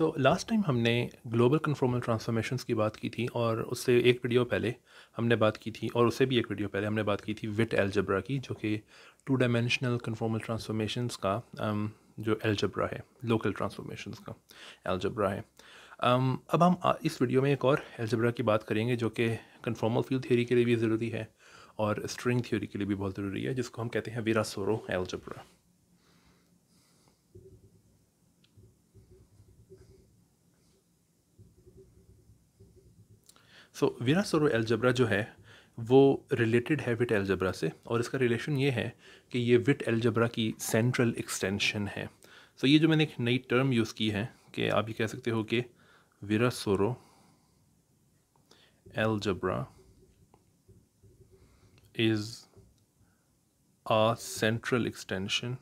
सो last time हमने global conformal transformations की बात की थी और उससे एक वीडियो पहले हमने बात की थी और उससे भी एक वीडियो पहले हमने बात की थी विट एल्जब्रा की जो कि टू डायमेंशनल कन्फॉर्मल ट्रांसफॉर्मेशंस का um, जो एल्जब्रा है लोकल ट्रांसफॉर्मेशंस का एल्जब्रा है um, अब हम uh, इस वीडियो में एक और एल्जब्रा की बात करेंगे जो कि कन्फॉर्मल फील्ड थियोरी के लिए भी ज़रूरी है और स्ट्रिंग थ्योरी के लिए भी बहुत ज़रूरी है जिसको हम कहते हैं वीरा सोरो एल्जब्रा सो विरासोरो एल्जबरा जो है वो रिलेटेड है विट एल्जबरा से और इसका रिलेशन ये है कि ये विट एल्जबरा की सेंट्रल एक्सटेंशन है सो so, ये जो मैंने एक नई टर्म यूज़ की है कि आप ये कह सकते हो कि Virasoro algebra is a central extension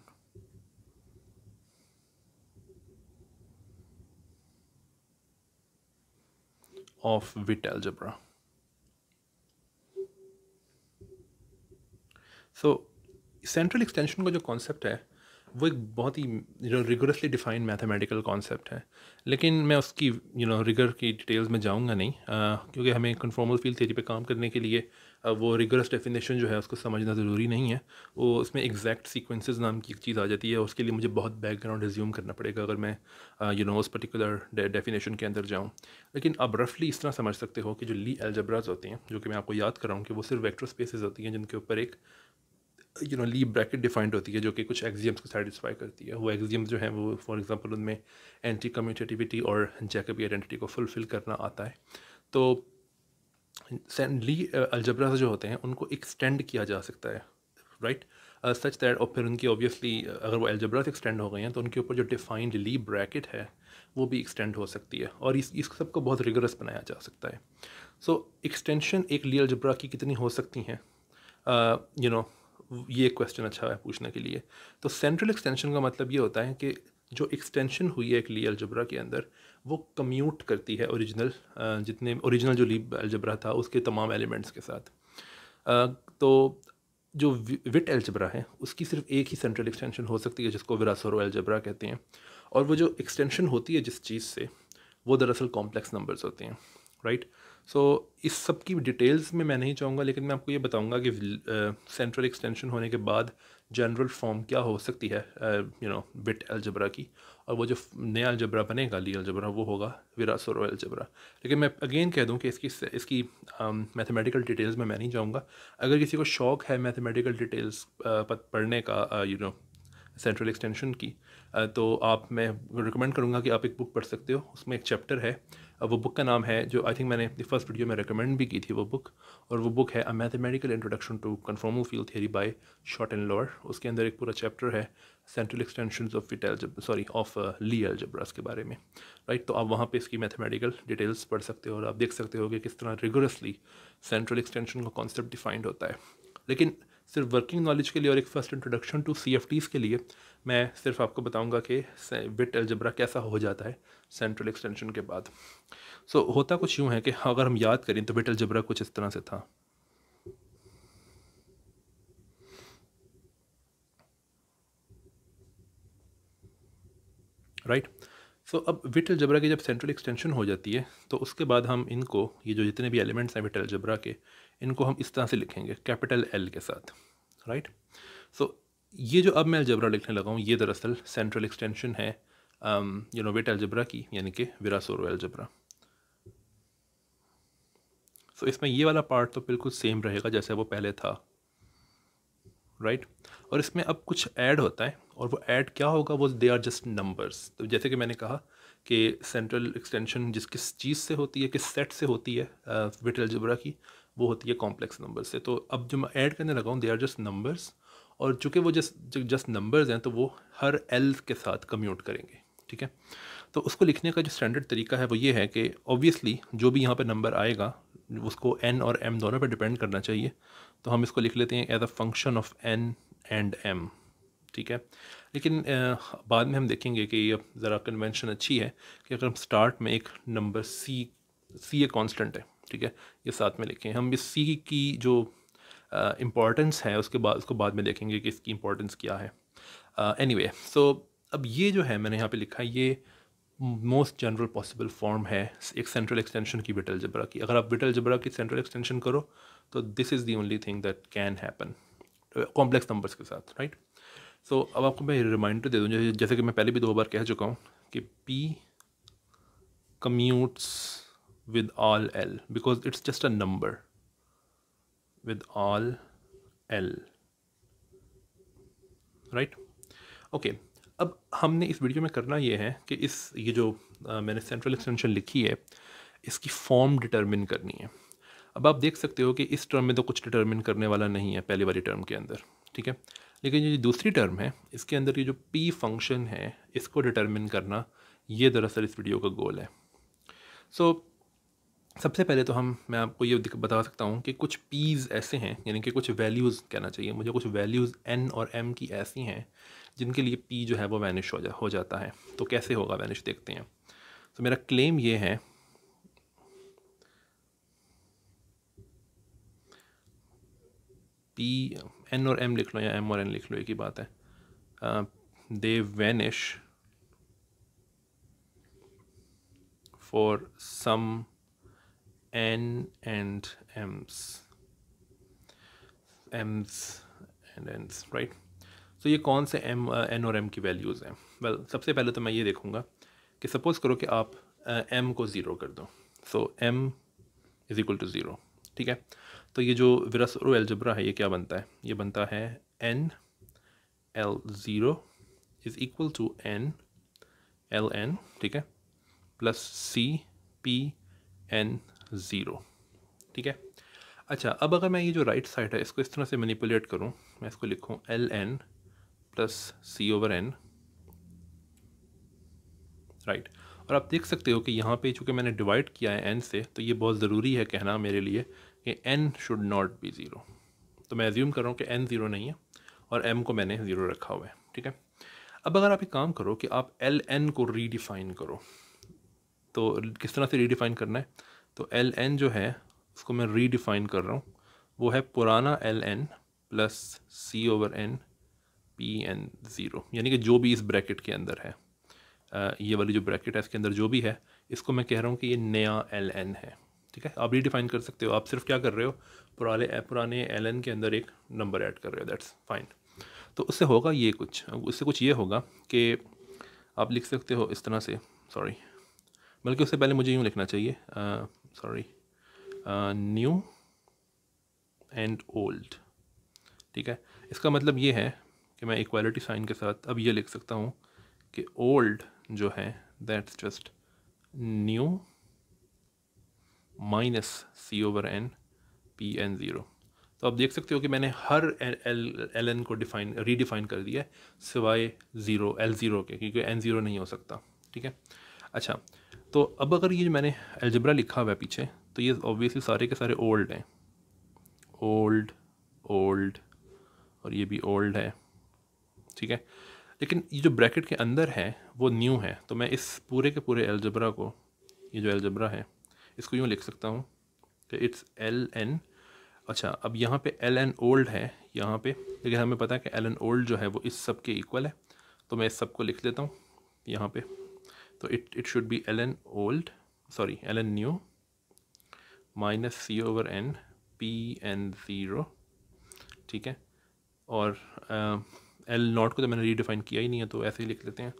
of wit algebra. So central extension का जो कॉन्सेप्ट है वो एक बहुत ही rigorously rigorously defined mathematical concept है लेकिन मैं उसकी यू नो रिगर की डिटेल्स में जाऊंगा नहीं आ, क्योंकि हमें कन्फॉर्मल फील्ड थेरी पे काम करने के लिए वो रिगरस डेफिनेशन जो है उसको समझना ज़रूरी नहीं है वो उसमें एग्जैक्ट सीक्वेंसेस नाम की एक चीज़ आ जाती है उसके लिए मुझे बहुत बैकग्राउंड रिज्यूम करना पड़ेगा अगर मैं यू नो उस पर्टिकुलर डेफिनेशन के अंदर जाऊँ लेकिन आप रफली इस तरह समझ सकते हो कि जो ली एल्जब्राज होती हैं जो कि मैं आपको याद कर रहा हूँ कि वो सिर्फ वैक्टर स्पेसिस होती हैं जिनके ऊपर एक you know Lie bracket defined होती है जो कि कुछ एग्जियम्स को सेटिस्फाई करती है वो एग्जियम्स जो हैं वो फॉर एग्ज़ाम्पल उनमें एंटी कम्यूटिविटी और जैकबी आइडेंटिटी को फुलफ़िल करना आता है तो Uh, सेंडली अलजबरा जो होते हैं उनको एक्सटेंड किया जा सकता है राइट सच दैट और फिर उनकी ऑब्वियसली uh, अगर वो एल्जब्रा से एक्सटेंड हो गए हैं तो उनके ऊपर जो डिफाइंड ली ब्रैकेट है वो भी एक्सटेंड हो सकती है और इस इस सब को बहुत रिगरस बनाया जा सकता है सो so, एक्सटेंशन एक ली अलजबरा की कितनी हो सकती हैं यू uh, नो ये क्वेश्चन अच्छा है पूछने के लिए तो सेंट्रल एक्सटेंशन का मतलब ये होता है कि जो एक्सटेंशन हुई है एक ली अलजबरा के अंदर वो कम्यूट करती है ओरिजिनल जितने ओरिजिनल जो ली अलजबरा था उसके तमाम एलिमेंट्स के साथ तो जो विट एल्जबरा है उसकी सिर्फ एक ही सेंट्रल एक्सटेंशन हो सकती है जिसको विरासोरो एल्जबरा कहते हैं और वो जो एक्सटेंशन होती है जिस चीज़ से वो दरअसल कॉम्प्लेक्स नंबर्स होते हैं राइट right? सो so, इस सब की डिटेल्स में मैं नहीं चाहूँगा लेकिन मैं आपको ये बताऊँगा कि सेंट्रल एक्सटेंशन होने के बाद जनरल फॉर्म क्या हो सकती है यू नो बिट अलजबरा की और वो जो नया अलजबरा बनेगा ली अलजबरा वो होगा विरासर अलजबरा लेकिन मैं अगेन कह दूँ कि इसकी इसकी मैथमेटिकल डिटेल्स में मैं नहीं जाऊँगा अगर किसी को शौक़ है मैथमेटिकल डिटेल्स पढ़ने का यू नो सेंट्रल एक्सटेंशन की तो आप मैं रिकमेंड करूँगा कि आप एक बुक पढ़ सकते हो उसमें एक चैप्टर है वो बुक का नाम है जो आई थिंक मैंने अपनी फर्स्ट वीडियो में रिकमेंड भी की थी वो बुक और वो बुक है a mathematical introduction to conformal field theory by Schottenloher उसके अंदर एक पूरा चैप्टर है central extension of Witt sorry of Lie algebras के बारे में राइट तो आप वहाँ पे इसकी मैथमेटिकल डिटेल्स पढ़ सकते हो और आप देख सकते हो कि किस तरह रिगोरसली सेंट्रल एक्सटेंशन का कॉन्सेप्ट डिफाइंड होता है लेकिन सिर्फ वर्किंग नॉलेज के लिए और एक फर्स्ट इंट्रोडक्शन टू सी के लिए मैं सिर्फ आपको बताऊंगा कि विट एल्जब्रा कैसा हो जाता है सेंट्रल एक्सटेंशन के बाद सो so, होता कुछ यूँ है कि अगर हम याद करें तो विट एल्जब्रा कुछ इस तरह से था राइट right? सो अब विट अलजबरा की जब सेंट्रल एक्सटेंशन हो जाती है तो उसके बाद हम इनको ये जो जितने भी एलिमेंट्स हैं विट अलजबरा के इनको हम इस तरह से लिखेंगे कैपिटल एल के साथ राइट सो so, ये जो अब मैं अलजबरा लिखने लगा हूँ ये दरअसल सेंट्रल एक्सटेंशन है यू नो वेट अलजबरा की यानी कि विरासोर अलजबरा सो so, इसमें ये वाला पार्ट तो बिल्कुल सेम रहेगा जैसे वो पहले था राइट right? और इसमें अब कुछ ऐड होता है और वो ऐड क्या होगा वो दे आर जस्ट नंबर्स तो जैसे कि मैंने कहा कि सेंट्रल एक्सटेंशन जिस किस चीज़ से होती है किस सेट से होती है विटल जबरा की वो होती है कॉम्प्लेक्स नंबर से तो अब जो मैं ऐड करने लगा हूँ दे आर जस्ट नंबर्स और चूँकि वो जस्ट जस्ट नंबर्स हैं तो वो हर एल के साथ कम्यूट करेंगे ठीक है तो उसको लिखने का जो स्टैंडर्ड तरीका है वो ये है कि ऑब्वियसली जो भी यहाँ पर नंबर आएगा उसको एन और एम दोनों पर डिपेंड करना चाहिए तो हम इसको लिख लेते हैं as a function of n and m ठीक है लेकिन बाद में हम देखेंगे कि ये ज़रा कन्वेंशन अच्छी है कि अगर हम स्टार्ट में एक number C C a constant है ठीक है ये साथ में लिखें हम इस सी की जो इम्पॉर्टेंस है उसके बाद उसको बाद में देखेंगे कि इसकी इम्पॉर्टेंस क्या है एनी वे सो अब ये जो है मैंने यहाँ पे लिखा है ये मोस्ट जनरल पॉसिबल फॉर्म है एक सेंट्रल एक्सटेंशन की बिटल जबरा की अगर आप बिटल जबरा की सेंट्रल एक्सटेंशन करो तो this is the only thing that can happen complex numbers के साथ राइट सो so, अब आपको मैं रिमाइंडर तो दे दूँ जैसे कि मैं पहले भी दो बार कह चुका हूँ कि P commutes with all L because it's just a number with all L right okay अब हमने इस वीडियो में करना ये है कि इस ये जो आ, मैंने सेंट्रल एक्सटेंशन लिखी है इसकी फॉर्म डिटरमिन करनी है अब आप देख सकते हो कि इस टर्म में तो कुछ डिटर्मिन करने वाला नहीं है पहले वाली टर्म के अंदर ठीक है लेकिन ये दूसरी टर्म है इसके अंदर ये जो पी फंक्शन है इसको डिटर्मिन करना ये दरअसल इस वीडियो का गोल है सो so, सबसे पहले तो हम मैं आपको ये बता सकता हूँ कि कुछ पीज़ ऐसे हैं यानी कि कुछ वैल्यूज़ कहना चाहिए मुझे कुछ वैल्यूज़ एन और एम की ऐसी हैं जिनके लिए पी जो है वो वैनिश हो जा हो जाता है तो कैसे होगा वैनिश देखते हैं तो so, मेरा क्लेम ये है पी एन और एम लिख लो या एम और एन लिख लो एक ही बात है they vanish for some n and m's m's and and right so ये कौन से एम एन uh, और एम की वैल्यूज़ हैं वेल सबसे पहले तो मैं ये देखूँगा कि सपोज़ करो कि आप एम uh, को ज़ीरो कर दो so m is equal to zero ठीक है तो ये जो विरस और एल्जब्रा है ये क्या बनता है ये बनता है n L zero is equal to n L n ठीक है plus c P n zero ठीक है अच्छा अब अगर मैं ये जो राइट साइड है इसको इस तरह से मैनिपुलेट करूँ मैं इसको लिखूँ L n plus c over n right और आप देख सकते हो कि यहाँ पे चूँकि मैंने डिवाइड किया है एन से तो ये बहुत ज़रूरी है कहना मेरे लिए कि n should not be zero तो मैं एज्यूम कर रहा हूँ कि एन ज़ीरो नहीं है और एम को मैंने ज़ीरो रखा हुआ है ठीक है अब अगर आप एक काम करो कि आप एल एन को रीडिफाइन करो तो किस तरह से रीडिफाइन करना है तो एल एन जो है उसको मैं रीडिफाइन कर रहा हूँ वो है पुराना L n plus c over n P n zero यानी कि जो भी इस ब्रैकेट के अंदर है ये वाली जो ब्रैकेट है इसके अंदर जो भी है इसको मैं कह रहा हूँ कि ये नया एल एन है ठीक है आप रीडिफाइन कर सकते हो आप सिर्फ क्या कर रहे हो पुराने पुराने एल के अंदर एक नंबर ऐड कर रहे हो दैट्स फाइन तो उससे होगा ये कुछ उससे कुछ ये होगा कि आप लिख सकते हो इस तरह से सॉरी बल्कि उससे पहले मुझे यूँ लिखना चाहिए सॉरी न्यू एंड ओल्ड ठीक है इसका मतलब ये है कि मैं इक्वालिटी साइन के साथ अब ये लिख सकता हूँ कि ओल्ड जो है that's just new minus c over n P n zero तो आप देख सकते हो कि मैंने हर एल एल एन को डिफाइन रीडिफाइन कर दिया है सिवाय ज़ीरो एल ज़ीरो के क्योंकि एन ज़ीरो नहीं हो सकता ठीक है अच्छा तो अब अगर ये मैंने एलजबरा लिखा हुआ है पीछे तो ये ऑब्वियसली सारे के सारे ओल्ड हैं ओल्ड ओल्ड और ये भी ओल्ड है ठीक है लेकिन ये जो ब्रैकेट के अंदर है वो न्यू है तो मैं इस पूरे के पूरे एलजबरा को ये जो एलजबरा है इसको यूँ लिख सकता हूँ कि इट्स एल एन अच्छा अब यहाँ पे एल एन ओल्ड है यहाँ पे लेकिन हमें पता है कि एल एन ओल्ड जो है वो इस सब के इक्वल है तो मैं इस सब को लिख देता हूँ यहाँ पे तो it it should be L n old sorry L n new minus c over n P n zero ठीक है और एल uh, नॉट को तो मैंने रीडिफाइन किया ही नहीं है तो ऐसे ही लिख लेते हैं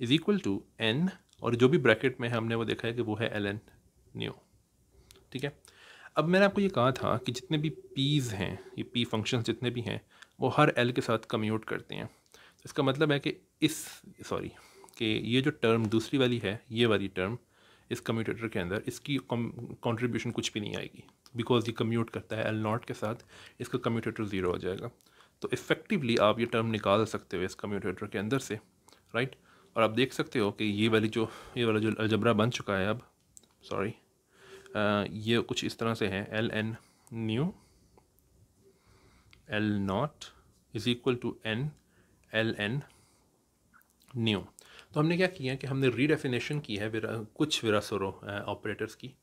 इज़ इक्वल टू एन और जो भी ब्रैकेट में है हमने वो देखा है कि वो है एल एन न्यू ठीक है अब मैंने आपको ये कहा था कि जितने भी पीज़ हैं ये पी फंक्शंस जितने भी हैं वो हर एल के साथ कम्यूट करते हैं तो इसका मतलब है कि इस सॉरी कि ये जो टर्म दूसरी वाली है ये वाली टर्म इस कम्यूटेटर के अंदर इसकी कंट्रीब्यूशन कुछ भी नहीं आएगी बिकॉज ये कम्यूट करता है एल नॉट के साथ इसका कम्यूटेटर ज़ीरो हो जाएगा तो इफ़ेक्टिवली आप ये टर्म निकाल सकते हो इस कम्यूटेटर के अंदर से राइट और आप देख सकते हो कि ये वाली जो ये वाला जो अलजबरा बन चुका है अब सॉरी ये कुछ इस तरह से है L n new L naught is equal to n L n new तो हमने क्या किया है कि हमने रीडेफिनेशन की है विरा, कुछ विरासोरो ऑपरेटर्स की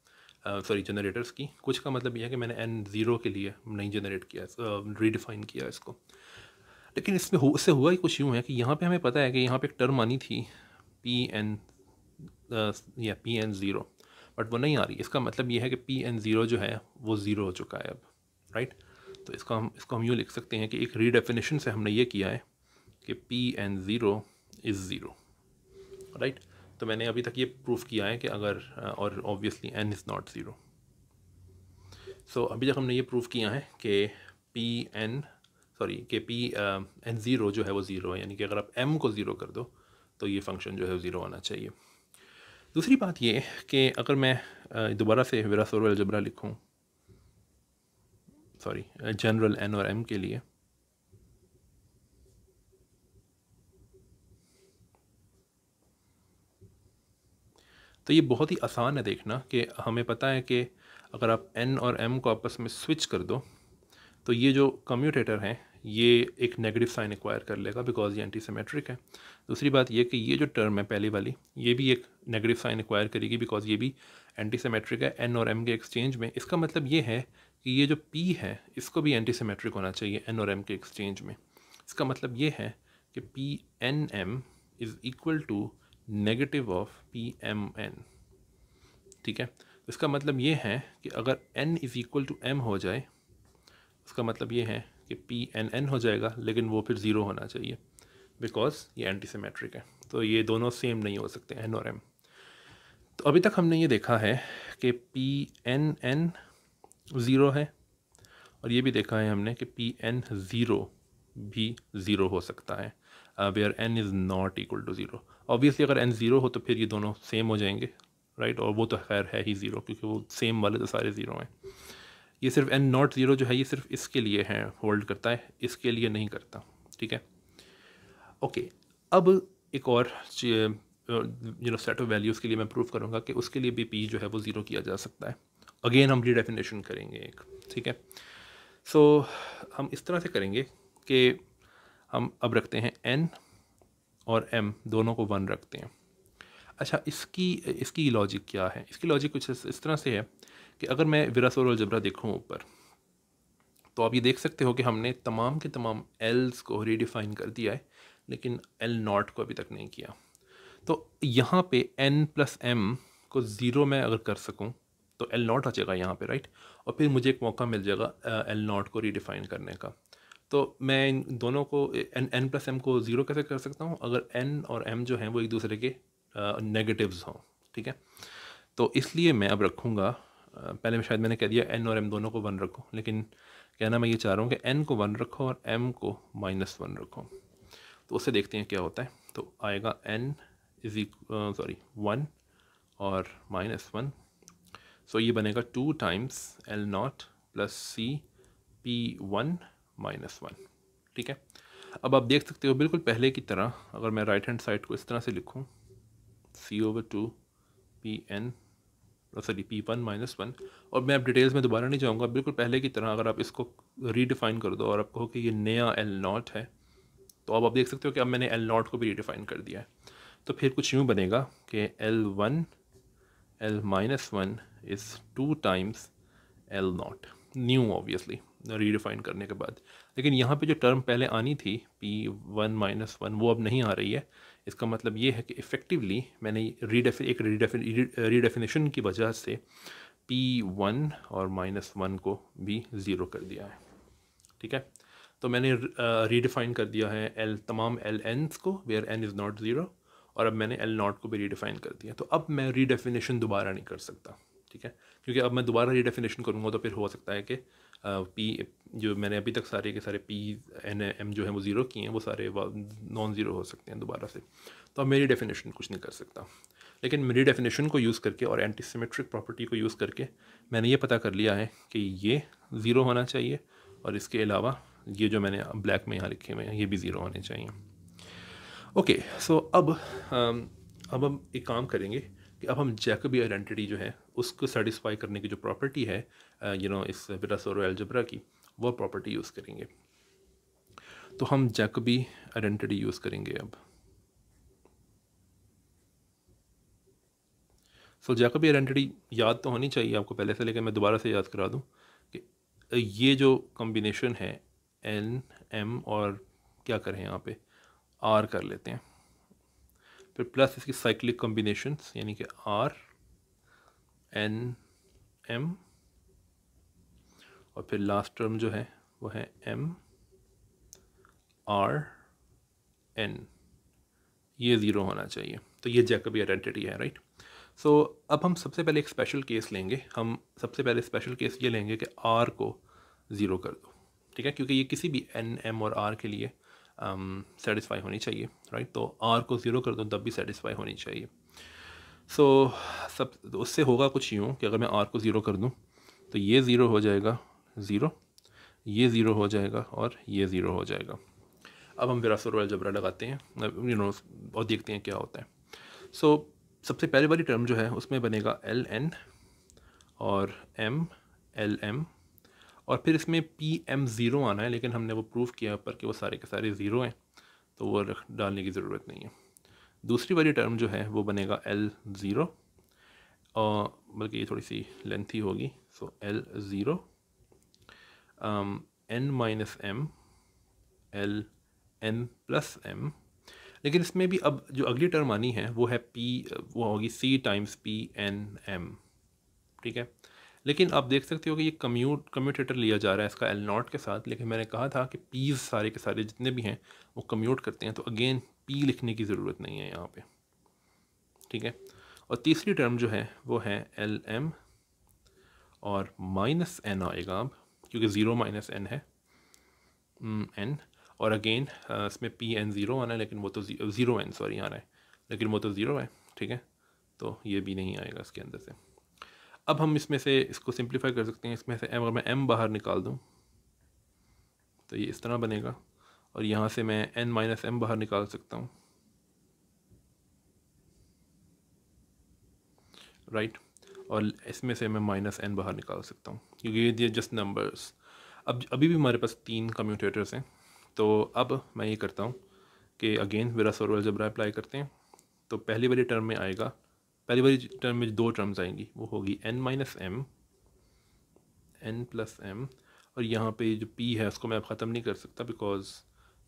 सॉरी जनरेटर्स की कुछ का मतलब यह है कि मैंने एन ज़ीरो के लिए नहीं जनरेट किया रीडिफाइन किया इसको लेकिन इसमें इससे हुआ ही कुछ यूँ है कि यहाँ पे हमें पता है कि यहाँ पे एक टर्म आनी थी पी एन या पी एन ज़ीरो बट वो नहीं आ रही इसका मतलब ये है कि पी एन ज़ीरो जो है वो ज़ीरो हो चुका है अब राइट तो इसको हम इसको हम यूँ लिख सकते हैं कि एक रीडेफिनेशन से हमने ये किया है कि P n zero is zero right तो मैंने अभी तक ये प्रूफ किया है कि अगर और obviously n is not zero so अभी तक हमने ये प्रूफ किया है कि पी एन सॉरी के पी एन ज़ीरो जो है वो ज़ीरो है यानी कि अगर आप एम को ज़ीरो कर दो तो ये फंक्शन जो है ज़ीरो आना चाहिए दूसरी बात ये कि अगर मैं दोबारा से विरास अलजबरा लिखूँ सॉरी जनरल एन और एम के लिए तो ये बहुत ही आसान है देखना कि हमें पता है कि अगर आप एन और एम को आपस में स्विच कर दो तो ये जो कम्यूटेटर हैं ये एक नेगेटिव साइन एक्वायर कर लेगा बिकॉज ये एंटी सीमेट्रिक है दूसरी बात ये कि ये जो टर्म है पहली वाली ये भी एक नेगेटिव साइन एक्वायर करेगी बिकॉज ये भी एंटी सीमेट्रिक है एन और एम के एक्सचेंज में इसका मतलब ये है कि ये जो पी है इसको भी एंटी सीमेट्रिक होना चाहिए एन और एम के एक्सचेंज में इसका मतलब ये है कि P n m is equal to negative of P m n ठीक है इसका मतलब ये है कि अगर n is equal to m हो जाए उसका मतलब ये है कि पी एन एन हो जाएगा लेकिन वो फिर ज़ीरो होना चाहिए बिकॉज ये एंटीसीमेट्रिक है तो ये दोनों सेम नहीं हो सकते एन और एम तो अभी तक हमने ये देखा है कि पी एन एन ज़ीरो है और ये भी देखा है हमने कि पी एन ज़ीरो भी ज़ीरो हो सकता है where n is not equal to zero obviously अगर एन ज़ीरो हो तो फिर ये दोनों सेम हो जाएंगे राइट और वो तो खैर है ही ज़ीरो क्योंकि वो सेम वाले तो सारे ज़ीरो हैं ये सिर्फ एन नॉट ज़ीरो जो है ये सिर्फ इसके लिए है होल्ड करता है इसके लिए नहीं करता ठीक है ओके अब एक और you know set of values के लिए मैं प्रूव करूँगा कि उसके लिए भी पी जो है वो ज़ीरो किया जा सकता है अगेन हम रीडेफिनेशन करेंगे एक ठीक है सो so, हम इस तरह से करेंगे कि हम अब रखते हैं एन और एम दोनों को वन रखते हैं अच्छा इसकी इसकी लॉजिक क्या है इसकी लॉजिक कुछ इस तरह से है कि अगर मैं विरासोर जबरा देखूँ ऊपर तो आप ये देख सकते हो कि हमने तमाम के तमाम एल्स को रीडिफाइन कर दिया है लेकिन एल नॉट को अभी तक नहीं किया तो यहाँ पे एन प्लस एम को ज़ीरो में अगर कर सकूँ तो एल नॉट आ जाएगा यहाँ पे राइट और फिर मुझे एक मौका मिल जाएगा एल नॉट को रीडिफाइन करने का तो मैं इन दोनों को एन एन प्लस एम को ज़ीरो कैसे कर सकता हूँ अगर एन और एम जो हैं वो एक दूसरे के नेगेटिव्स हों ठीक है तो इसलिए मैं अब रखूँगा पहले में शायद मैंने कह दिया एन और एम दोनों को वन रखो लेकिन कहना मैं ये चाह रहा हूँ कि एन को वन रखो और एम को माइनस वन रखो तो उससे देखते हैं क्या होता है तो आएगा एन इज सॉरी वन और माइनस वन सो ये बनेगा two times L naught plus c P one minus one ठीक है अब आप देख सकते हो बिल्कुल पहले की तरह अगर मैं राइट हैंड साइड को इस तरह से लिखूँ c over two P n sorry P one minus one और मैं अब डिटेल्स में दोबारा नहीं जाऊँगा बिल्कुल पहले की तरह अगर आप इसको रीडिफाइन कर दो और आप कहो कि ये नया एल नॉट है तो अब आप देख सकते हो कि अब मैंने एल नॉट को भी रीडिफाइन कर दिया है तो फिर कुछ यूँ बनेगा कि L one L minus one is two times L naught new obviously redefine करने के बाद लेकिन यहाँ पे जो टर्म पहले आनी थी पी वन माइनस वन वो अब नहीं आ रही है इसका मतलब ये है कि इफ़ेक्टिवली मैंने रीडेफिन एक रीडेफिनेशन की वजह से पी वन और माइनस वन को भी ज़ीरो कर दिया है ठीक है तो मैंने रीडिफाइन कर दिया है एल तमाम एल एनस को where n is not zero और अब मैंने एल नॉट को भी रीडिफाइन कर दिया तो अब मैं रीडेफिनेशन दोबारा नहीं कर सकता ठीक है क्योंकि अब मैं दोबारा रीडेफिनेशन करूँगा तो फिर हो सकता है कि पी जो मैंने अभी तक सारे के सारे पी एन एम जो है वो ज़ीरो किए हैं वो सारे नॉन ज़ीरो हो सकते हैं दोबारा से तो अब मेरी डेफिनेशन कुछ नहीं कर सकता लेकिन मेरी डेफिनेशन को यूज़ करके और एंटीसीमेट्रिक प्रॉपर्टी को यूज़ करके मैंने ये पता कर लिया है कि ये ज़ीरो होना चाहिए और इसके अलावा ये जो मैंने ब्लैक में यहाँ लिखे हुए हैं ये भी ज़ीरो होने चाहिए ओके सो अब अब हम एक काम करेंगे कि अब हम जैकबी आइडेंटिटी जो है उसको सेटिस्फाई करने की जो प्रॉपर्टी है यू uh, नो इस विरासोर एल्जब्रा की वह प्रॉपर्टी यूज़ करेंगे तो हम जैकबी आइडेंटिटी यूज़ करेंगे अब सो जैकबी आइडेंटिटी याद तो होनी चाहिए आपको पहले से लेकर मैं दोबारा से याद करा दूँ कि uh, ये जो कॉम्बिनेशन है एन एम और क्या करें यहाँ पे आर कर लेते हैं फिर प्लस इसकी साइक्लिक कॉम्बिनेशंस यानी कि आर एन एम और फिर लास्ट टर्म जो है वो है एम आर एन ये ज़ीरो होना चाहिए तो ये जैकबी आइडेंटिटी है राइट सो so, अब हम सबसे पहले एक स्पेशल केस लेंगे हम सबसे पहले स्पेशल केस ये लेंगे कि आर को ज़ीरो कर दो ठीक है क्योंकि ये किसी भी एन एम और आर के लिए सेटिस्फाई um, होनी चाहिए राइट तो आर को ज़ीरो कर दूँ तब भी सेटिस्फाई होनी चाहिए सो so, सब तो उससे होगा कुछ यूँ कि अगर मैं आर को ज़ीरो कर दूँ तो ये ज़ीरो हो जाएगा ज़ीरो ये ज़ीरो हो जाएगा और ये ज़ीरो हो जाएगा अब हम विरासत वाला जबरा लगाते हैं यू नो और देखते हैं क्या होता है सो so, सबसे पहले वाली टर्म जो है उसमें बनेगा एल एन और एम एल एम और फिर इसमें पी एम ज़ीरो आना है लेकिन हमने वो प्रूव किया ऊपर कि वो सारे के सारे ज़ीरो हैं तो वो रख डालने की ज़रूरत नहीं है दूसरी वाली टर्म जो है वो बनेगा एल ज़ीरो बल्कि ये थोड़ी सी लेंथी होगी so L zero n minus m L n plus m लेकिन इसमें भी अब जो अगली टर्म आनी है वो है पी वो होगी c times P n m ठीक है लेकिन आप देख सकते हो कि ये कम्यूट कम्यूटेटर लिया जा रहा है इसका एल नॉट के साथ लेकिन मैंने कहा था कि पीज़ सारे के सारे जितने भी हैं वो कम्यूट करते हैं तो अगेन पी लिखने की ज़रूरत नहीं है यहाँ पर ठीक है और तीसरी टर्म जो है वो है एल एम और माइनस एन आएगा अब क्योंकि ज़ीरो माइनस एन है एन hmm, और अगेन uh, इसमें पी एन ज़ीरो आना है लेकिन वो तो ज़ीरो एन सॉरी आना है लेकिन वो तो ज़ीरो है ठीक है तो ये भी नहीं आएगा इसके अंदर से अब हम इसमें से इसको सिंप्लीफाई कर सकते हैं इसमें से एम अगर मैं एम बाहर निकाल दूँ तो ये इस तरह बनेगा और यहाँ से मैं एन माइनस एम बाहर निकाल सकता हूँ राइट और इसमें से मैं माइनस एन बाहर निकाल सकता हूँ क्योंकि ये दिए जस्ट नंबर्स अब अभी भी हमारे पास तीन कम्यूटेटर्स हैं तो अब मैं ये करता हूँ कि again Virasoro algebra apply करते हैं तो पहली वाली टर्म में आएगा पहली वाली टर्म में दो टर्म्स आएंगी वो होगी n minus m n plus m और यहाँ पे जो पी है उसको मैं अब ख़त्म नहीं कर सकता बिकॉज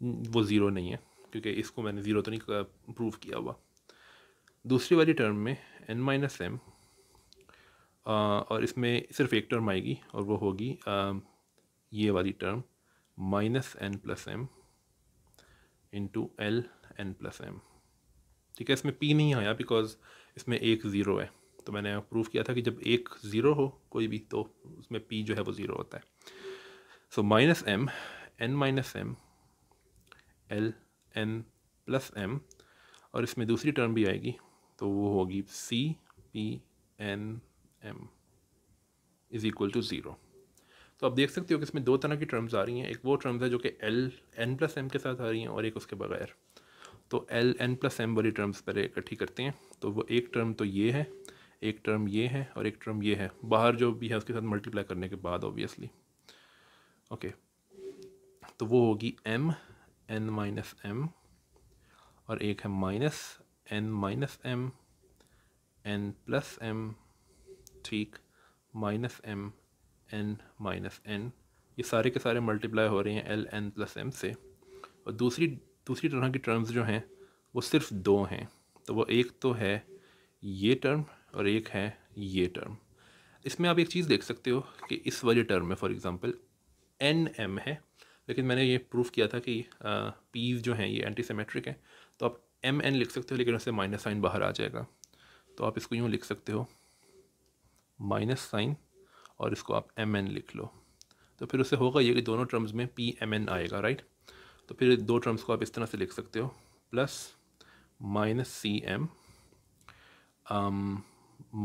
वो ज़ीरो नहीं है क्योंकि इसको मैंने ज़ीरो तो नहीं प्रूव किया हुआ दूसरी वाली टर्म में एन माइनस एम और इसमें सिर्फ एक टर्म आएगी और वो होगी ये वाली term minus n plus m into L n plus m ठीक है इसमें पी नहीं आया बिकॉज इसमें एक ज़ीरो है तो मैंने प्रूव किया था कि जब एक ज़ीरो हो कोई भी तो उसमें पी जो है वो ज़ीरो होता है so minus m n minus m L n plus m और इसमें दूसरी टर्म भी आएगी तो वो होगी c P n m is equal to zero तो आप देख सकते हो कि इसमें दो तरह की टर्म्स आ रही हैं एक वो टर्म्स है जो कि एल एन प्लस एम के साथ आ रही हैं और एक उसके बगैर तो एल एन प्लस एम वाली टर्म्स पर इकट्ठी करते हैं तो वो एक टर्म तो ये है एक टर्म ये है और एक टर्म ये है बाहर जो भी है उसके साथ मल्टीप्लाई करने के बाद ऑब्वियसली ओके तो वो होगी एम एन माइनस एम और एक है minus n minus m n plus m ठीक minus m n minus n ये सारे के सारे मल्टीप्लाई हो रहे हैं एल एन प्लस एम से और दूसरी दूसरी तरह की टर्म्स जो हैं वो सिर्फ दो हैं तो वो एक तो है ये टर्म और एक है ये टर्म इसमें आप एक चीज़ देख सकते हो कि इस वाले टर्म में फॉर एग्ज़ाम्पल एन एम है लेकिन मैंने ये प्रूफ किया था कि पीज जो हैं ये एंटी सेमेट्रिक हैं तो आप एम एन लिख सकते हो लेकिन उससे माइनस साइन बाहर आ जाएगा तो आप इसको यूँ लिख सकते हो माइनस साइन और इसको आप एम एन लिख लो तो फिर उससे होगा ये कि दोनों टर्म्स में पी एम एन आएगा राइट तो फिर दो टर्म्स को आप इस तरह से लिख सकते हो plus minus c m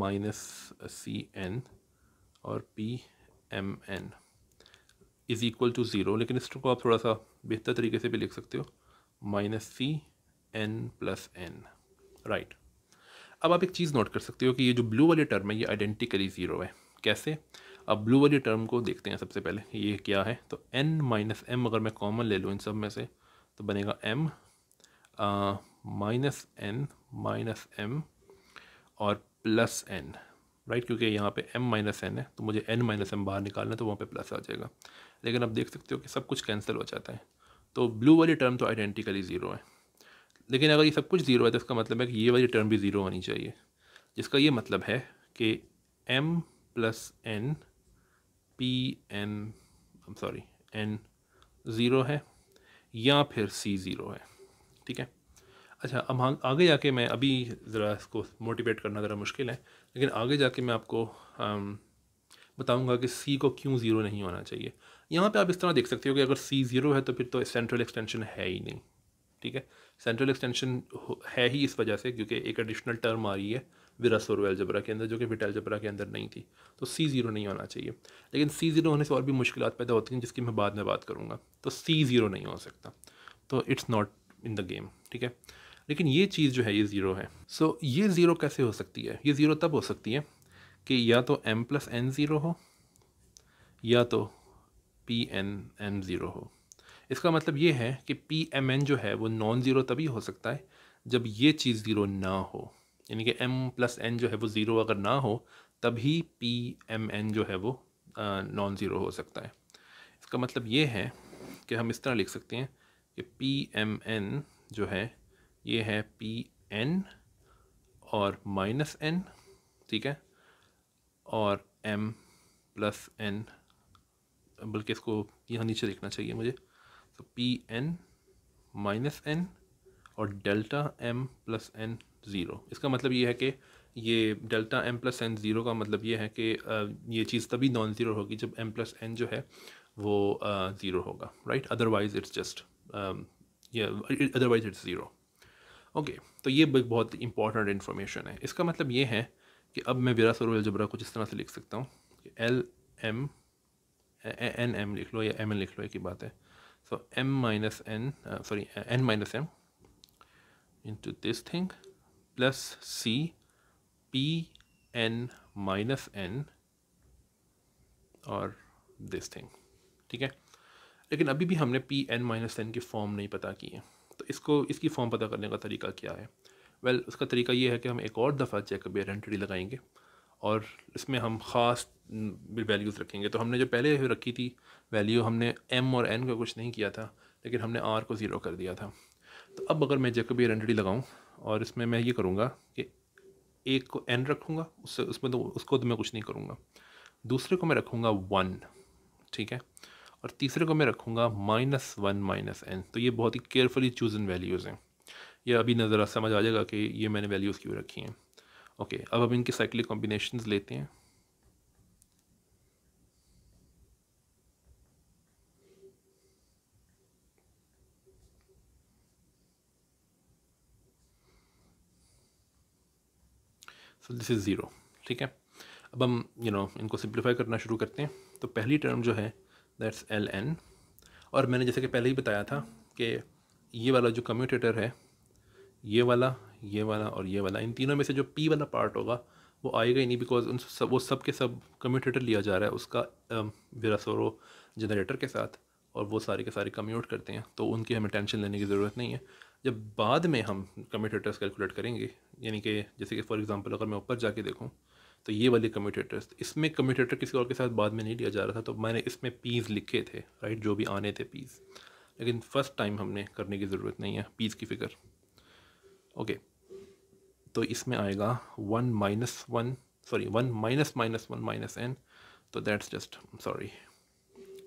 minus c n और P m n is equal to zero लेकिन इस को आप थोड़ा सा बेहतर तरीके से भी लिख सकते हो minus c n plus n right अब आप एक चीज़ नोट कर सकते हो कि ये जो ब्लू वाली टर्म है ये आइडेंटिकली ज़ीरो है कैसे अब ब्लू वाली टर्म को देखते हैं सबसे पहले ये क्या है तो एन माइनस एम अगर मैं कॉमन ले लूँ इन सब में से तो बनेगा m minus n minus m और प्लस एन राइट क्योंकि यहाँ पे एम माइनस एन है तो मुझे एन माइनस एम बाहर निकालना है तो वहाँ पे प्लस आ जाएगा लेकिन आप देख सकते हो कि सब कुछ कैंसिल हो जाता है तो ब्लू वाली टर्म तो आइडेंटिकली ज़ीरो है लेकिन अगर ये सब कुछ ज़ीरो है तो इसका मतलब है कि ये वाली टर्म भी ज़ीरो होनी चाहिए जिसका ये मतलब है कि m plus n P n sorry n zero है या फिर सी ज़ीरो है ठीक है अच्छा अब हाँ आगे जाके मैं अभी ज़रा इसको मोटिवेट करना ज़रा मुश्किल है लेकिन आगे जाके मैं आपको बताऊंगा कि सी को क्यों ज़ीरो नहीं होना चाहिए यहाँ पे आप इस तरह देख सकते हो कि अगर सी ज़ीरो है तो फिर तो सेंट्रल एक्सटेंशन है ही नहीं ठीक है सेंट्रल एक्सटेंशन है ही इस वजह से क्योंकि एक एडिशनल टर्म आ रही है विरस और के अंदर जो कि बिट जबरा के अंदर नहीं थी तो सी ज़ीरो नहीं होना चाहिए लेकिन सी ज़ीरो होने से और भी मुश्किल पैदा होती हैं जिसकी मैं बाद में बात करूँगा तो सी ज़ीरो नहीं हो सकता तो it's not in the game ठीक है लेकिन ये चीज़ जो है ये ज़ीरो है सो so, ये ज़ीरो कैसे हो सकती है ये ज़ीरो तब हो सकती है कि या तो एम प्लस एन ज़ीरो हो या तो पी एन एम ज़ीरो हो इसका मतलब ये है कि पी एम एन जो है वो नॉन ज़ीरो तभी हो सकता है जब ये चीज़ ज़ीरो ना हो यानी कि एम प्लस एन जो है वो ज़ीरो अगर ना हो तभी पी एम एन जो है वो नॉन ज़ीरो हो सकता है इसका मतलब ये है कि हम इस तरह लिख सकते हैं कि पी एम एन जो है ये है पी एन और माइनस एन ठीक है और एम प्लस एन बल्कि इसको यहाँ नीचे देखना चाहिए मुझे तो पी एन माइनस एन और delta m plus n zero इसका मतलब ये है कि ये delta m plus n zero का मतलब ये है कि ये चीज़ तभी नॉन ज़ीरो होगी जब एम प्लस एन जो है वो ज़ीरो होगा right otherwise it's just otherwise it's zero okay तो ये बहुत इंपॉर्टेंट इन्फॉर्मेशन है इसका मतलब ये है कि अब मैं बिरा सरो जबरा कुछ इस तरह से लिख सकता हूँ एल एम एन एम लिख लो या एम एन लिख लो एक ही बात है so m minus n sorry n minus m into this thing plus c P n minus n और दिस थिंग ठीक है लेकिन अभी भी हमने पी एन माइनस एन की फॉर्म नहीं पता की है तो इसको इसकी फॉर्म पता करने का तरीका क्या है वेल well, उसका तरीका ये है कि हम एक और दफ़ा चेकअप आइडेंटिटी लगाएंगे और इसमें हम ख़ास वैल्यूज़ रखेंगे तो हमने जो पहले रखी थी वैल्यू हमने एम और एन का कुछ नहीं किया था लेकिन हमने आर को ज़ीरो कर दिया था तो अब अगर मैं जेकबी आइडेंटिटी लगाऊँ और इसमें मैं ये करूँगा कि एक को एन रखूँगा उससे उसमें तो उसको तो मैं कुछ नहीं करूँगा दूसरे को मैं रखूँगा वन ठीक है और तीसरे को मैं रखूँगा माइनस वन माइनस एन तो ये बहुत ही केयरफुली चूजन वैल्यूज़ हैं ये अभी नज़र समझ आ जाएगा कि ये मैंने वैल्यूज़ क्यों रखी हैं ओके अब हम इनके साइकिल कॉम्बिनेशन लेते हैं सो दिस इज़ ज़ीरो ठीक है अब हम यू नो इनको सिंप्लीफाई करना शुरू करते हैं तो पहली टर्म जो है दैट्स एल एन और मैंने जैसे कि पहले ही बताया था कि ये वाला जो कम्यूटेटर है ये वाला ये वाला और ये वाला इन तीनों में से जो पी वाला पार्ट होगा वो आएगा ही नहीं बिकॉज उन सब वो सब के सब कम्यूटेटर लिया जा रहा है उसका विरासोरो um, जनरेटर के साथ और वो सारे के सारे कम्यूट करते हैं तो उनकी हमें टेंशन लेने की ज़रूरत नहीं है जब बाद में हम कम्यूटेटर्स कैलकुलेट करेंगे यानी कि जैसे कि फॉर एग्जांपल अगर मैं ऊपर जाके देखूँ तो ये वाले कम्यूटेटर्स इसमें कम्यूटेटर किसी और के साथ बाद में नहीं लिया जा रहा था तो मैंने इसमें पीज लिखे थे राइट जो भी आने थे पीज लेकिन फ़र्स्ट टाइम हमने करने की ज़रूरत नहीं है पीज की फ़िक्र ओके तो इसमें आएगा one minus one sorry one minus minus one minus n तो that's just sorry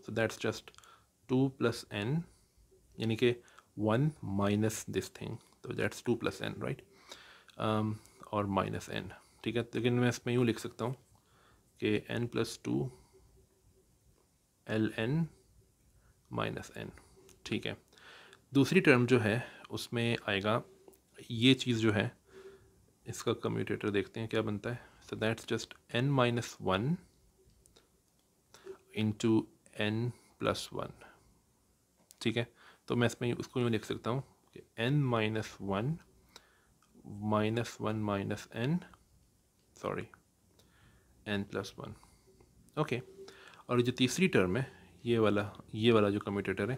so that's just two plus n यानी कि 1 माइनस दिस थिंग तो that's two plus n right और माइनस एन ठीक है लेकिन मैं इसमें यूँ लिख सकता हूँ कि n plus two L n minus n ठीक है दूसरी टर्म जो है उसमें आएगा ये चीज़ जो है इसका कम्यूटेटर देखते हैं क्या बनता है so that's just n minus one into n plus one ठीक है तो मैं इसमें उसको यूँ लिख सकता हूँ कि n minus one minus one minus n sorry n plus one okay और जो तीसरी टर्म है ये वाला ये वाला जो कम्यूटेटर है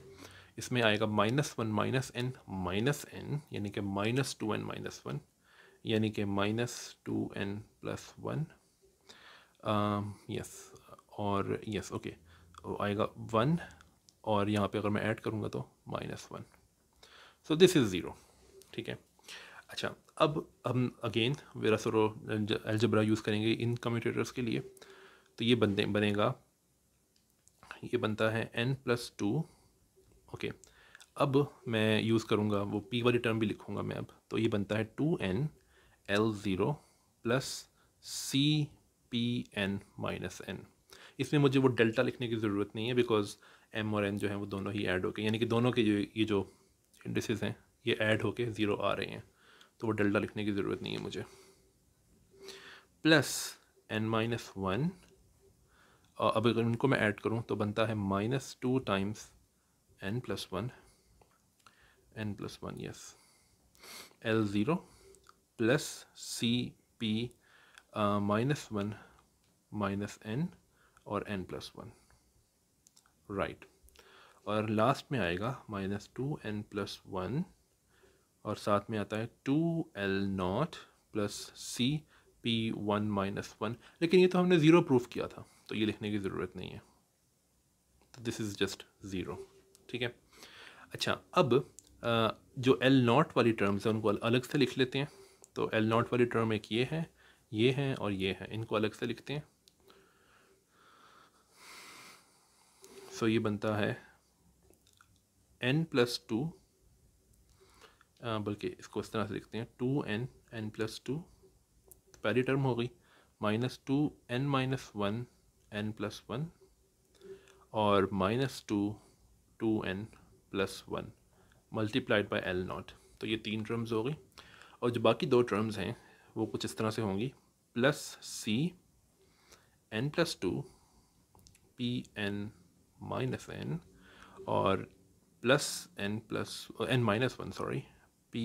इसमें आएगा minus one minus n minus n यानी कि minus two n minus one यानी कि minus two n plus one yes और यस ओके आएगा वन और यहाँ पे अगर मैं ऐड करूँगा तो minus one so this is zero ठीक है अच्छा अब हम अगेन सरो एल्जबरा यूज़ करेंगे इन कम्यूटेटर्स के लिए तो ये बनते बनेगा ये बनता है एन प्लस टू ओके अब मैं यूज़ करूँगा वो पी वाली टर्म भी लिखूँगा मैं अब तो ये बनता है two n L zero plus c P n minus n इसमें मुझे वो डेल्टा लिखने की ज़रूरत नहीं है बिकॉज़ एम और एन जो है वो दोनों ही ऐड हो गए यानी कि दोनों के जो ये जो इंडिसेस हैं ये ऐड होके ज़ीरो आ रहे हैं तो वो डेल्टा लिखने की ज़रूरत नहीं है मुझे प्लस एन माइनस वन और अब अगर इनको मैं ऐड करूँ तो बनता है minus two times n plus one n plus one yes L zero plus c P minus one minus n और एन प्लस वन राइट और लास्ट में आएगा minus two n plus one और साथ में आता है two L naught plus c P one minus one लेकिन ये तो हमने ज़ीरो प्रूफ किया था तो ये लिखने की ज़रूरत नहीं है तो दिस इज़ जस्ट ज़ीरो ठीक है अच्छा अब जो एल नॉट वाली टर्म्स हैं उनको अलग से लिख लेते हैं तो एल नॉट वाली टर्म एक ये है ये हैं और ये हैं इनको अलग से लिखते हैं सो ये बनता है एन प्लस टू बल्कि इसको इस तरह से लिखते हैं two n n plus two पहली टर्म हो गई minus two n minus one n plus one और minus two two n plus one multiplied by L naught तो ये तीन टर्म्स हो गई और जो बाकी दो टर्म्स हैं वो कुछ इस तरह से होंगी plus c n plus two P n minus n और plus n plus n minus one sorry P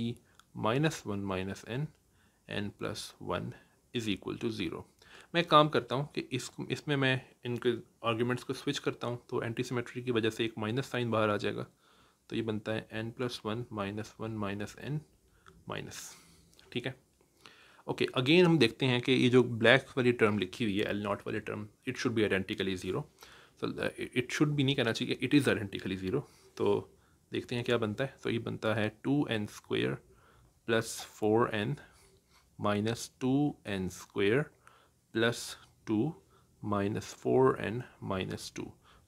minus one minus n n plus one is equal to zero मैं काम करता हूँ कि इस इसमें मैं इनके आर्ग्यूमेंट्स को स्विच करता हूँ तो एंटी सिमेट्री की वजह से एक माइनस साइन बाहर आ जाएगा तो ये बनता है n plus one minus one minus n minus ठीक है ओके okay, अगेन हम देखते हैं कि ये जो ब्लैक वाली टर्म लिखी हुई है एल नॉट वाली term it should be identically zero so it should भी नहीं कहना चाहिए इट इज़ आइडेंटिकली ज़ीरो तो देखते हैं क्या बनता है तो ये बनता है two n square plus four n minus two n square plus two minus four n minus two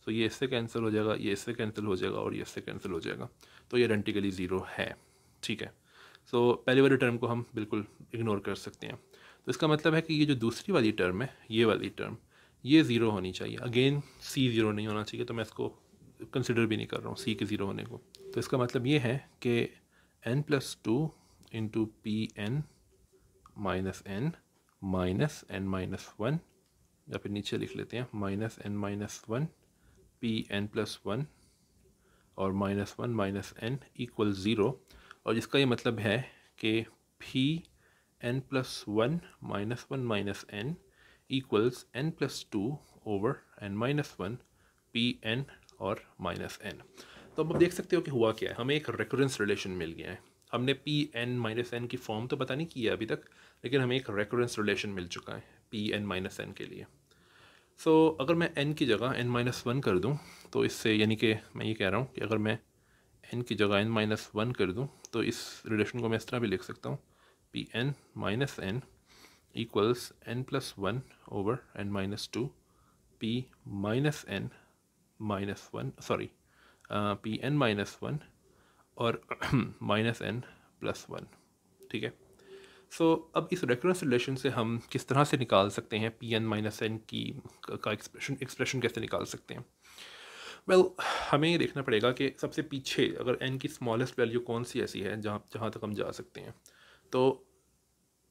तो ये इससे कैंसिल हो जाएगा ये इससे कैंसिल हो जाएगा और ये इससे कैंसिल हो जाएगा तो ये आइडेंटिकली ज़ीरो है ठीक है सो so, पहले वाले टर्म को हम बिल्कुल इग्नोर कर सकते हैं तो इसका मतलब है कि ये जो दूसरी वाली टर्म है ये वाली टर्म ये ज़ीरो होनी चाहिए अगेन सी ज़ीरो नहीं होना चाहिए तो मैं इसको कंसिडर भी नहीं कर रहा हूँ सी के ज़ीरो होने को तो इसका मतलब ये है कि n plus two into P n minus n minus n minus one या फिर नीचे लिख लेते हैं minus n minus one P n plus one और minus one minus n equal zero और जिसका ये मतलब है कि P n plus one minus one minus n equals n plus 2 over n minus one P n और minus n तो अब आप देख सकते हो कि हुआ क्या है हमें एक रेकरेंस रिलेशन मिल गया है हमने पी एन माइनस एन की फॉर्म तो पता नहीं की है अभी तक लेकिन हमें एक रेकरेंस रिलेशन मिल चुका है पी एन माइनस एन के लिए सो so, अगर मैं एन की जगह एन माइनस वन कर दूँ तो इससे यानी कि मैं ये कह रहा हूँ कि अगर मैं एन की जगह एन माइनस वन कर दूँ तो इस रिलेशन को मैं इस तरह भी लिख सकता हूँ P n minus n equals n plus 1 over n minus 2 p minus n minus 1 sorry uh, p n minus 1 और माइनस एन प्लस वन ठीक है सो so, अब इस रेकरेंस रिलेशन से हम किस तरह से निकाल सकते हैं पी एन माइनस एन की का एक्सप्रेशन एक्सप्रेशन कैसे निकाल सकते हैं वेल well, हमें ये देखना पड़ेगा कि सबसे पीछे अगर एन की स्मॉलेस्ट वैल्यू कौन सी ऐसी है जहाँ जहाँ तक हम जा सकते हैं तो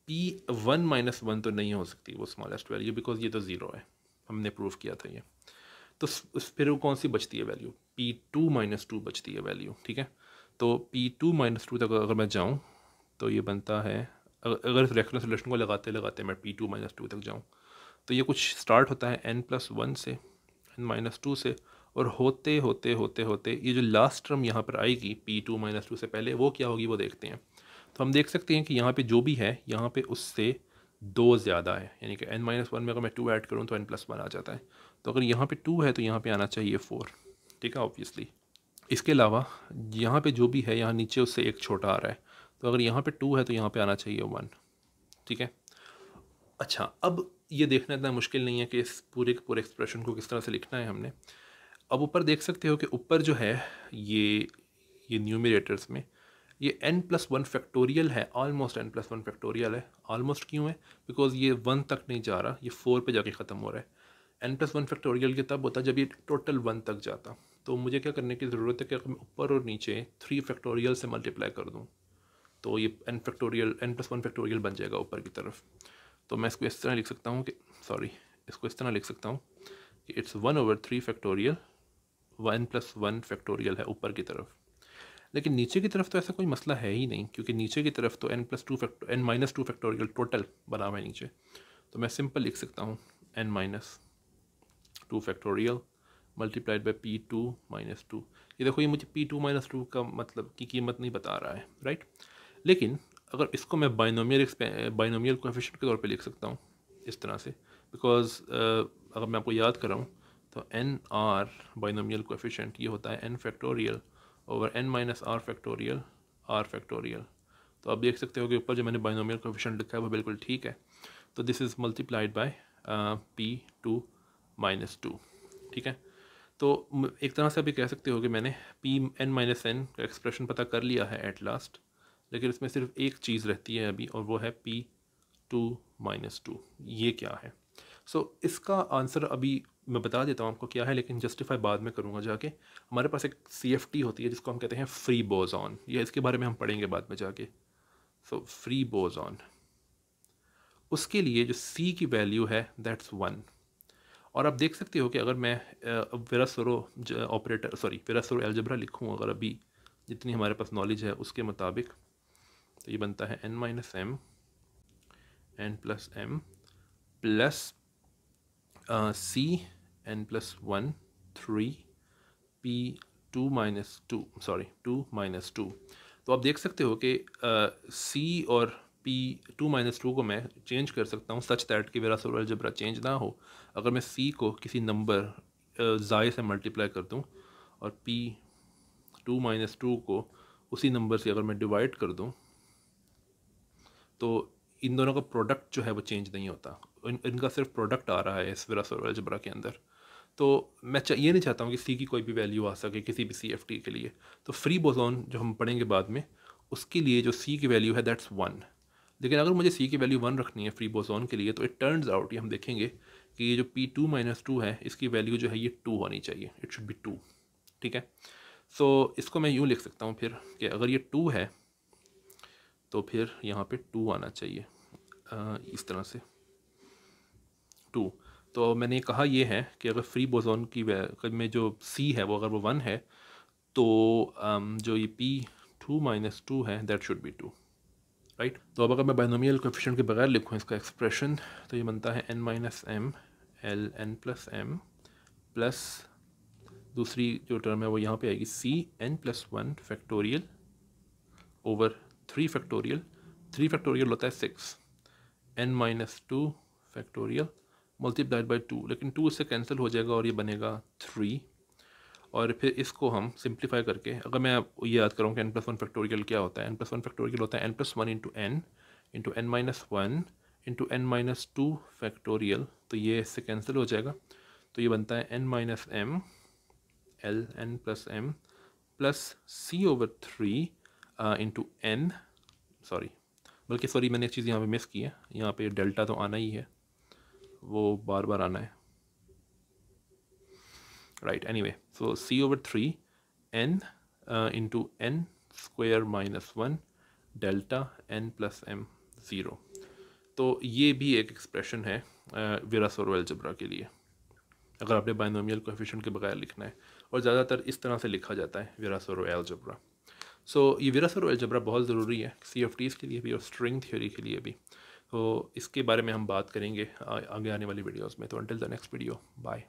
पी वन माइनस वन तो नहीं हो सकती वो स्मॉलेस्ट वैल्यू बिकॉज ये तो ज़ीरो है हमने प्रूव किया था ये तो फिर वो कौन सी बचती है value P two minus two बचती है वैल्यू ठीक है तो पी टू माइनस टू तक अगर मैं जाऊँ तो ये बनता है अगर इस रेफरेंस रिलेशन को लगाते लगाते मैं पी टू माइनस टू तक जाऊँ तो ये कुछ स्टार्ट होता है एन प्लस वन से एन माइनस टू से और होते होते होते होते ये जो लास्ट टर्म यहाँ पर आएगी पी टू माइनस टू से पहले वो क्या होगी वो देखते हैं तो हम देख सकते हैं कि यहाँ पे जो भी है यहाँ पे उससे दो ज़्यादा है यानी कि एन माइनस वन में अगर मैं टू ऐड करूँ तो एन प्लस वन आ जाता है तो अगर यहाँ पे टू है तो यहाँ पे आना चाहिए फोर ठीक है ऑब्वियसली इसके अलावा यहाँ पे जो भी है यहाँ नीचे उससे एक छोटा आ रहा है तो अगर यहाँ पे टू है तो यहाँ पे आना चाहिए वन ठीक है अच्छा अब ये देखना इतना मुश्किल नहीं है कि इस पूरे के पूरे एक्सप्रेशन को किस तरह से लिखना है हमने अब ऊपर देख सकते हो कि ऊपर जो है ये ये न्यूमिरेटर्स में ये एन प्लस वन फैक्टोरियल है almost n plus one factorial है ऑलमोस्ट क्यों है बिकॉज ये वन तक नहीं जा रहा ये फोर पे जाके ख़त्म हो रहा है एन प्लस वन फैक्टोरियल के तब होता जब ये टोटल वन तक जाता तो मुझे क्या करने की ज़रूरत है कि मैं ऊपर और नीचे थ्री फैक्टोरियल से मल्टीप्लाई कर दूँ तो ये n factorial n plus one factorial बन जाएगा ऊपर की तरफ तो मैं इसको इस तरह लिख सकता हूँ कि सॉरी इसको इस तरह लिख सकता हूँ कि it's one over three factorial one plus one factorial है ऊपर की तरफ लेकिन नीचे की तरफ तो ऐसा कोई मसला है ही नहीं क्योंकि नीचे की तरफ तो n plus two facto n minus two factorial total बना हुआ है नीचे तो मैं सिंपल लिख सकता हूँ n minus two factorial multiplied by P two minus two ये देखो ये मुझे पी टू माइनस टू का मतलब की कीमत नहीं बता रहा है राइट लेकिन अगर इसको मैं बाइनोमियल बाइनोमियल कोफिशेंट के तौर पे लिख सकता हूँ इस तरह से बिकॉज uh, अगर मैं आपको याद कराऊँ तो एन आर बाइनोमियल कोफिशेंट ये होता है n factorial over n minus r factorial r factorial तो आप देख सकते हो कि ऊपर जो मैंने बाइनोमियल कोफिशन लिखा है वो बिल्कुल ठीक है तो this is multiplied by P two minus two ठीक है तो एक तरह से अभी कह सकते हो कि मैंने पी एन माइनस एन का एक्सप्रेशन पता कर लिया है एट लास्ट लेकिन इसमें सिर्फ एक चीज़ रहती है अभी और वो है पी टू माइनस टू ये क्या है सो so, इसका आंसर अभी मैं बता देता हूँ आपको क्या है लेकिन जस्टिफाई बाद में करूँगा जाके हमारे पास एक सी एफ टी होती है जिसको हम कहते हैं फ्री बोजॉन या इसके बारे में हम पढ़ेंगे बाद में जाके सो फ्री बोजॉन उसके लिए जो सी की वैल्यू है दैट्स वन और आप देख सकते हो कि अगर मैं Virasoro operator sorry Virasoro algebra लिखूँ अगर अभी जितनी हमारे पास नॉलेज है उसके मुताबिक तो ये बनता है n minus m n plus m plus c n plus one three P two minus two sorry two minus two तो आप देख सकते हो कि सी और पी टू माइनस टू को मैं चेंज कर सकता हूँ सच दैट कि मेरा सोलर जबरा चेंज ना हो अगर मैं सी को किसी नंबर ज़ाय से मल्टीप्लाई कर दूँ और पी टू माइनस टू को उसी नंबर से अगर मैं डिवाइड कर दूँ तो इन दोनों का प्रोडक्ट जो है वो चेंज नहीं होता इन, इनका सिर्फ प्रोडक्ट आ रहा है इस विरा सोलर जबरा के अंदर तो मैं ये नहीं चाहता हूँ कि सी की कोई भी वैल्यू आ सके किसी भी सी एफ टी के लिए तो फ्री बोजोन जो हम पढ़ेंगे बाद में उसके लिए जो सी की वैल्यू है दैट्स वन लेकिन अगर मुझे सी की वैल्यू वन रखनी है फ्री बोजोन के लिए तो इट टर्नस आउट ये हम देखेंगे कि ये जो पी टू माइनस टू है इसकी वैल्यू जो है ये टू होनी चाहिए इट शुड बी टू ठीक है सो so, इसको मैं यूँ लिख सकता हूँ फिर कि अगर ये टू है तो फिर यहाँ पे टू आना चाहिए आ, इस तरह से टू तो मैंने कहा यह है कि अगर फ्री बोजोन की में जो सी है वो अगर वो वन है तो um, जो ये पी टू माइनस टू है that should be two right तो अब अगर मैं बाइनोमियल कोफिशेंट के बगैर लिखूँ इसका एक्सप्रेशन तो ये बनता है n minus m L n plus m plus दूसरी जो टर्म है वो यहाँ पे आएगी c n plus one factorial over three factorial three factorial होता है six n minus two factorial multiplied by two लेकिन टू इससे कैंसिल हो जाएगा और ये बनेगा थ्री और फिर इसको हम सिंप्लीफाई करके अगर मैं ये याद करूँ कि एन प्लस वन फैक्टोरियल क्या होता है एन प्लस वन फैक्टोरियल होता है n plus one into n into n minus one into n minus two factorial तो ये इससे कैंसिल हो जाएगा तो ये बनता है n minus m L n plus m plus c over three into n sorry बल्कि सॉरी मैंने एक चीज़ यहाँ पे मिस की है यहाँ पे डेल्टा तो आना ही है वो बार बार आना है right anyway so c over three n into n square one delta n plus m zero तो ये भी एक एक्सप्रेशन है विरस uh, और वेलजबरा के लिए अगर आपने बाइनोमियल कोफिशेंट के बगैर लिखना है और ज़्यादातर इस तरह से लिखा जाता है विरस और वेलजबरा सो so, ये विरस और वेलजबरा बहुत ज़रूरी है सी एफ टीज़ के लिए भी और स्ट्रिंग थ्योरी के लिए भी तो इसके बारे में हम बात करेंगे आगे आने वाली वीडियोज़ में तो until the next video bye